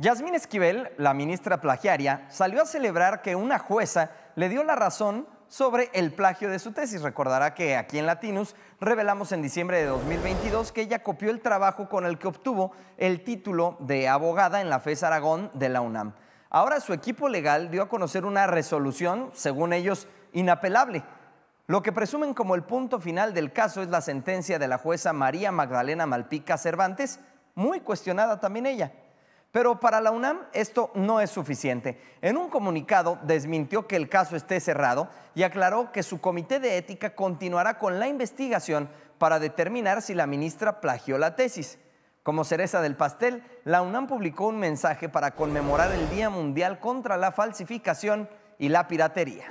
Yasmín Esquivel, la ministra plagiaria, salió a celebrar que una jueza le dio la razón sobre el plagio de su tesis. Recordará que aquí en Latinus revelamos en diciembre de 2022 que ella copió el trabajo con el que obtuvo el título de abogada en la FES Aragón de la UNAM. Ahora su equipo legal dio a conocer una resolución, según ellos, inapelable. Lo que presumen como el punto final del caso es la sentencia de la jueza María Magdalena Malpica Cervantes, muy cuestionada también ella. Pero para la UNAM esto no es suficiente. En un comunicado desmintió que el caso esté cerrado y aclaró que su comité de ética continuará con la investigación para determinar si la ministra plagió la tesis. Como cereza del pastel, la UNAM publicó un mensaje para conmemorar el Día Mundial contra la Falsificación y la Piratería.